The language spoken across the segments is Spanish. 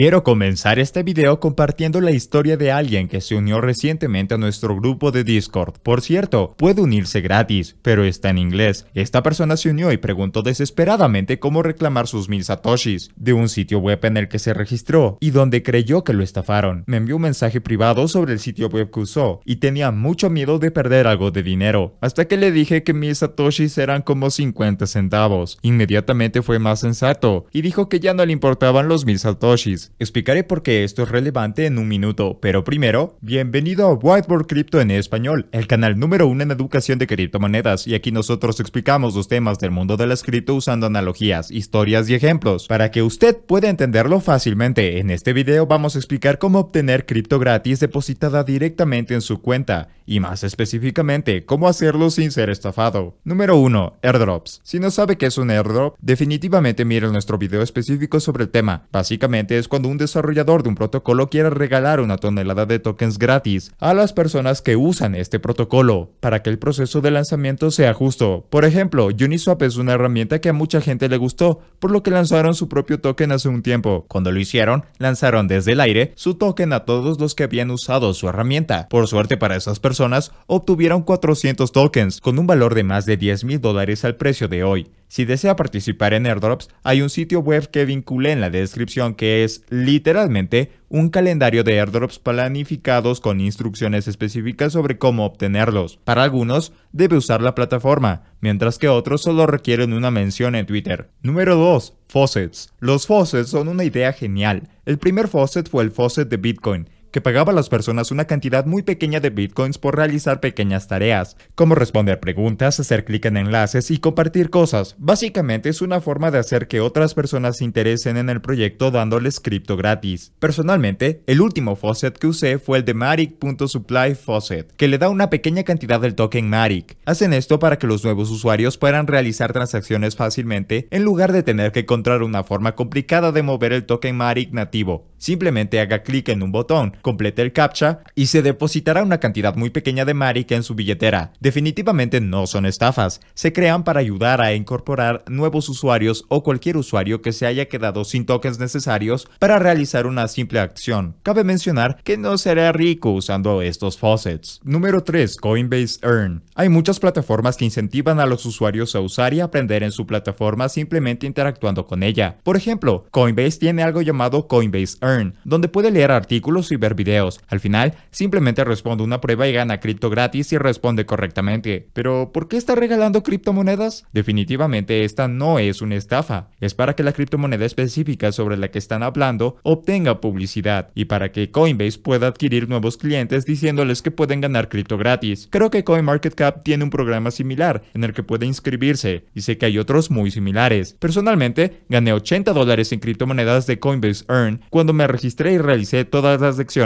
Quiero comenzar este video compartiendo la historia de alguien que se unió recientemente a nuestro grupo de Discord. Por cierto, puede unirse gratis, pero está en inglés. Esta persona se unió y preguntó desesperadamente cómo reclamar sus mil satoshis de un sitio web en el que se registró y donde creyó que lo estafaron. Me envió un mensaje privado sobre el sitio web que usó y tenía mucho miedo de perder algo de dinero, hasta que le dije que mis satoshis eran como 50 centavos. Inmediatamente fue más sensato y dijo que ya no le importaban los mil satoshis Explicaré por qué esto es relevante en un minuto, pero primero, bienvenido a Whiteboard Crypto en español, el canal número uno en educación de criptomonedas, y aquí nosotros explicamos los temas del mundo de las cripto usando analogías, historias y ejemplos, para que usted pueda entenderlo fácilmente. En este video vamos a explicar cómo obtener cripto gratis depositada directamente en su cuenta, y más específicamente, cómo hacerlo sin ser estafado. Número 1. Airdrops. Si no sabe qué es un airdrop, definitivamente mire nuestro video específico sobre el tema. Básicamente es cuando cuando un desarrollador de un protocolo quiera regalar una tonelada de tokens gratis a las personas que usan este protocolo, para que el proceso de lanzamiento sea justo. Por ejemplo, Uniswap es una herramienta que a mucha gente le gustó, por lo que lanzaron su propio token hace un tiempo. Cuando lo hicieron, lanzaron desde el aire su token a todos los que habían usado su herramienta. Por suerte para esas personas, obtuvieron 400 tokens, con un valor de más de 10 mil dólares al precio de hoy. Si desea participar en airdrops, hay un sitio web que vinculé en la descripción que es literalmente un calendario de airdrops planificados con instrucciones específicas sobre cómo obtenerlos. Para algunos, debe usar la plataforma, mientras que otros solo requieren una mención en Twitter. Número 2. Faucets. Los faucets son una idea genial. El primer faucet fue el faucet de Bitcoin que pagaba a las personas una cantidad muy pequeña de bitcoins por realizar pequeñas tareas, como responder preguntas, hacer clic en enlaces y compartir cosas. Básicamente es una forma de hacer que otras personas se interesen en el proyecto dándoles cripto gratis. Personalmente, el último faucet que usé fue el de maric.supply faucet, que le da una pequeña cantidad del token MARIC. Hacen esto para que los nuevos usuarios puedan realizar transacciones fácilmente en lugar de tener que encontrar una forma complicada de mover el token MARIC nativo. Simplemente haga clic en un botón complete el captcha y se depositará una cantidad muy pequeña de marica en su billetera. Definitivamente no son estafas, se crean para ayudar a incorporar nuevos usuarios o cualquier usuario que se haya quedado sin tokens necesarios para realizar una simple acción. Cabe mencionar que no será rico usando estos faucets. Número 3. Coinbase Earn. Hay muchas plataformas que incentivan a los usuarios a usar y aprender en su plataforma simplemente interactuando con ella. Por ejemplo, Coinbase tiene algo llamado Coinbase Earn, donde puede leer artículos y ver videos. Al final, simplemente responde una prueba y gana cripto gratis si responde correctamente. Pero, ¿por qué está regalando criptomonedas? Definitivamente esta no es una estafa. Es para que la criptomoneda específica sobre la que están hablando obtenga publicidad y para que Coinbase pueda adquirir nuevos clientes diciéndoles que pueden ganar cripto gratis. Creo que CoinMarketCap tiene un programa similar en el que puede inscribirse y sé que hay otros muy similares. Personalmente, gané 80 dólares en criptomonedas de Coinbase Earn cuando me registré y realicé todas las lecciones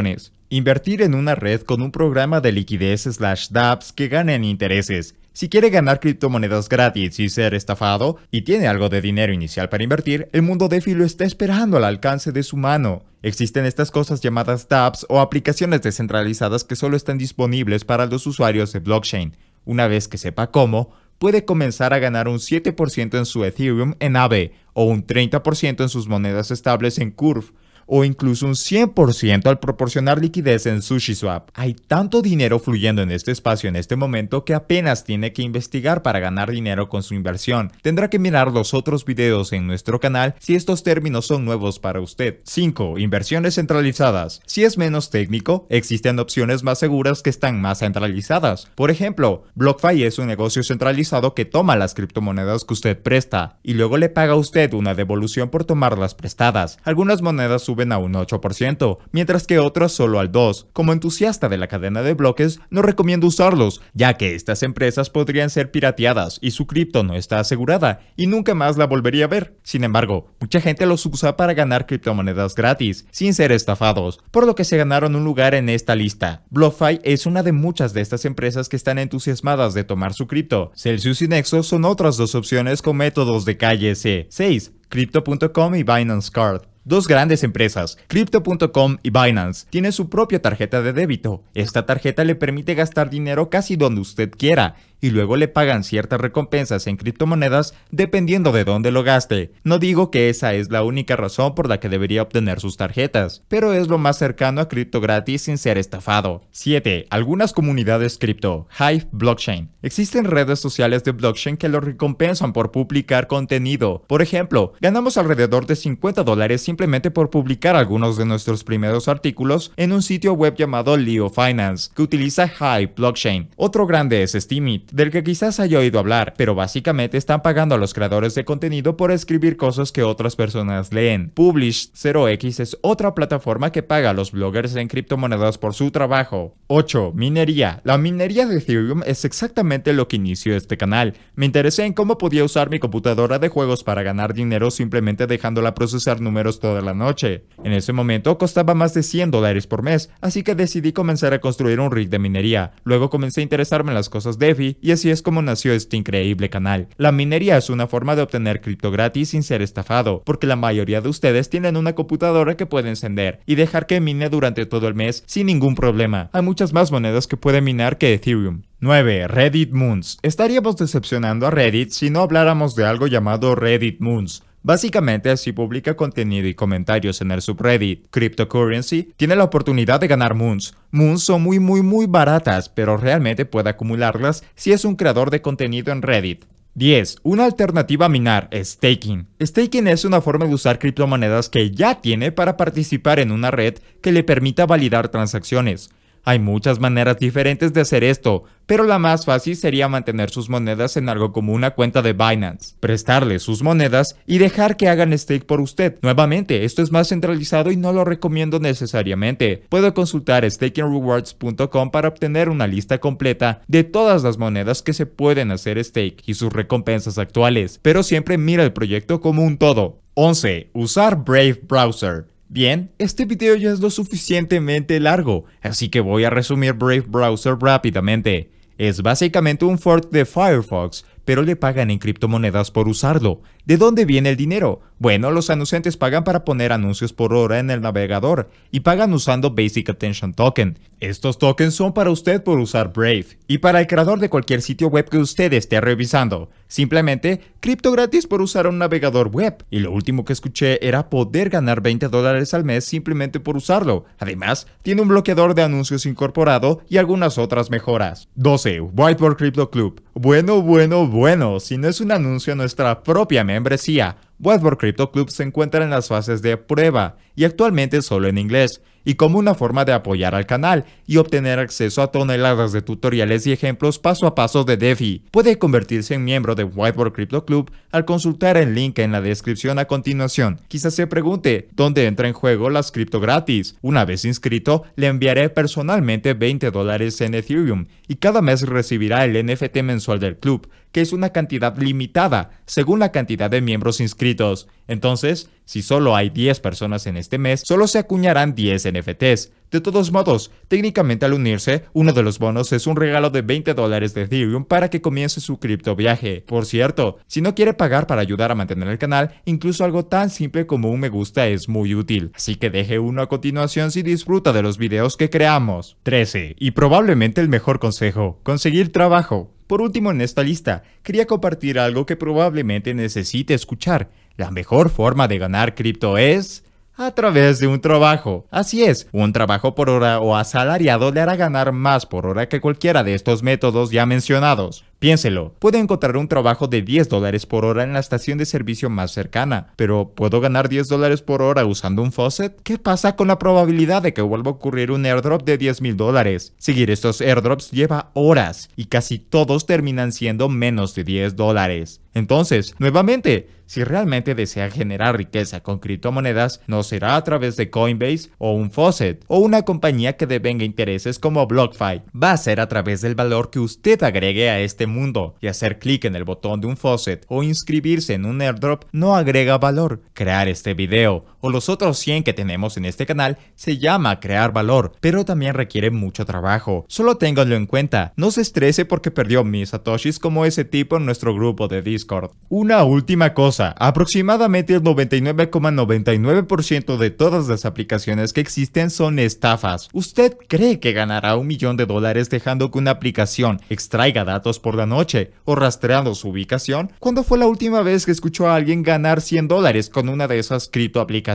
Invertir en una red con un programa de liquidez slash dApps que ganen intereses. Si quiere ganar criptomonedas gratis y ser estafado, y tiene algo de dinero inicial para invertir, el mundo DeFi lo está esperando al alcance de su mano. Existen estas cosas llamadas dApps o aplicaciones descentralizadas que solo están disponibles para los usuarios de blockchain. Una vez que sepa cómo, puede comenzar a ganar un 7% en su Ethereum en AVE o un 30% en sus monedas estables en Curve o incluso un 100% al proporcionar liquidez en SushiSwap. Hay tanto dinero fluyendo en este espacio en este momento que apenas tiene que investigar para ganar dinero con su inversión. Tendrá que mirar los otros videos en nuestro canal si estos términos son nuevos para usted. 5. Inversiones centralizadas. Si es menos técnico, existen opciones más seguras que están más centralizadas. Por ejemplo, BlockFi es un negocio centralizado que toma las criptomonedas que usted presta y luego le paga a usted una devolución por tomarlas prestadas. Algunas monedas suben a un 8%, mientras que otras solo al 2%. Como entusiasta de la cadena de bloques, no recomiendo usarlos, ya que estas empresas podrían ser pirateadas y su cripto no está asegurada y nunca más la volvería a ver. Sin embargo, mucha gente los usa para ganar criptomonedas gratis, sin ser estafados, por lo que se ganaron un lugar en esta lista. BlockFi es una de muchas de estas empresas que están entusiasmadas de tomar su cripto. Celsius y Nexo son otras dos opciones con métodos de calle C6, Crypto.com y Binance Card. Dos grandes empresas, Crypto.com y Binance, tienen su propia tarjeta de débito. Esta tarjeta le permite gastar dinero casi donde usted quiera y luego le pagan ciertas recompensas en criptomonedas dependiendo de dónde lo gaste. No digo que esa es la única razón por la que debería obtener sus tarjetas, pero es lo más cercano a cripto gratis sin ser estafado. 7. Algunas comunidades cripto. Hive Blockchain. Existen redes sociales de blockchain que lo recompensan por publicar contenido. Por ejemplo, ganamos alrededor de 50 dólares simplemente por publicar algunos de nuestros primeros artículos en un sitio web llamado Leo Finance, que utiliza Hive Blockchain. Otro grande es Steemit, del que quizás haya oído hablar, pero básicamente están pagando a los creadores de contenido por escribir cosas que otras personas leen. Publish 0x es otra plataforma que paga a los bloggers en criptomonedas por su trabajo. 8. Minería. La minería de Ethereum es exactamente lo que inició este canal. Me interesé en cómo podía usar mi computadora de juegos para ganar dinero simplemente dejándola procesar números toda la noche. En ese momento costaba más de 100 dólares por mes, así que decidí comenzar a construir un rig de minería. Luego comencé a interesarme en las cosas DeFi y así es como nació este increíble canal. La minería es una forma de obtener cripto gratis sin ser estafado, porque la mayoría de ustedes tienen una computadora que puede encender y dejar que mine durante todo el mes sin ningún problema. Hay muchas más monedas que puede minar que Ethereum. 9. Reddit Moons. Estaríamos decepcionando a Reddit si no habláramos de algo llamado Reddit Moons Básicamente, si publica contenido y comentarios en el subreddit Cryptocurrency, tiene la oportunidad de ganar moons. Moons son muy muy muy baratas, pero realmente puede acumularlas si es un creador de contenido en Reddit. 10. Una alternativa a minar, staking. Staking es una forma de usar criptomonedas que ya tiene para participar en una red que le permita validar transacciones. Hay muchas maneras diferentes de hacer esto, pero la más fácil sería mantener sus monedas en algo como una cuenta de Binance, prestarle sus monedas y dejar que hagan stake por usted. Nuevamente, esto es más centralizado y no lo recomiendo necesariamente. Puedo consultar stakingrewards.com para obtener una lista completa de todas las monedas que se pueden hacer stake y sus recompensas actuales, pero siempre mira el proyecto como un todo. 11. Usar Brave Browser. Bien, este video ya es lo suficientemente largo, así que voy a resumir Brave Browser rápidamente. Es básicamente un fork de Firefox, pero le pagan en criptomonedas por usarlo. ¿De dónde viene el dinero? Bueno, los anunciantes pagan para poner anuncios por hora en el navegador y pagan usando Basic Attention Token. Estos tokens son para usted por usar Brave y para el creador de cualquier sitio web que usted esté revisando. Simplemente, cripto gratis por usar un navegador web. Y lo último que escuché era poder ganar 20 dólares al mes simplemente por usarlo. Además, tiene un bloqueador de anuncios incorporado y algunas otras mejoras. 12. Whiteboard Crypto Club. Bueno, bueno, bueno, si no es un anuncio nuestra propia membresía. Whiteboard Crypto Club se encuentra en las fases de prueba y actualmente solo en inglés, y como una forma de apoyar al canal y obtener acceso a toneladas de tutoriales y ejemplos paso a paso de DeFi. Puede convertirse en miembro de Whiteboard Crypto Club al consultar el link en la descripción a continuación. Quizás se pregunte, ¿dónde entra en juego las cripto gratis? Una vez inscrito, le enviaré personalmente 20 dólares en Ethereum y cada mes recibirá el NFT mensual del club que es una cantidad limitada según la cantidad de miembros inscritos. Entonces, si solo hay 10 personas en este mes, solo se acuñarán 10 NFTs. De todos modos, técnicamente al unirse, uno de los bonos es un regalo de 20 dólares de Ethereum para que comience su cripto viaje. Por cierto, si no quiere pagar para ayudar a mantener el canal, incluso algo tan simple como un me gusta es muy útil. Así que deje uno a continuación si disfruta de los videos que creamos. 13. Y probablemente el mejor consejo, conseguir trabajo. Por último en esta lista, quería compartir algo que probablemente necesite escuchar. La mejor forma de ganar cripto es a través de un trabajo. Así es, un trabajo por hora o asalariado le hará ganar más por hora que cualquiera de estos métodos ya mencionados. Piénselo, puedo encontrar un trabajo de 10 dólares por hora en la estación de servicio más cercana, pero ¿puedo ganar 10 dólares por hora usando un faucet? ¿Qué pasa con la probabilidad de que vuelva a ocurrir un airdrop de 10 mil dólares? Seguir estos airdrops lleva horas y casi todos terminan siendo menos de 10 dólares. Entonces, nuevamente, si realmente desea generar riqueza con criptomonedas, no será a través de Coinbase o un faucet o una compañía que devenga intereses como BlockFi. Va a ser a través del valor que usted agregue a este mundo y hacer clic en el botón de un faucet o inscribirse en un airdrop no agrega valor. Crear este video o los otros 100 que tenemos en este canal, se llama crear valor, pero también requiere mucho trabajo. Solo ténganlo en cuenta, no se estrese porque perdió mis satoshis como ese tipo en nuestro grupo de Discord. Una última cosa, aproximadamente el 99,99% de todas las aplicaciones que existen son estafas. ¿Usted cree que ganará un millón de dólares dejando que una aplicación extraiga datos por la noche o rastreando su ubicación? ¿Cuándo fue la última vez que escuchó a alguien ganar 100 dólares con una de esas criptoaplicaciones?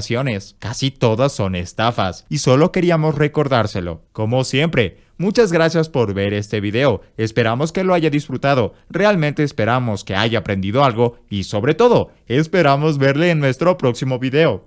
Casi todas son estafas y solo queríamos recordárselo. Como siempre, muchas gracias por ver este video, esperamos que lo haya disfrutado, realmente esperamos que haya aprendido algo y sobre todo, esperamos verle en nuestro próximo video.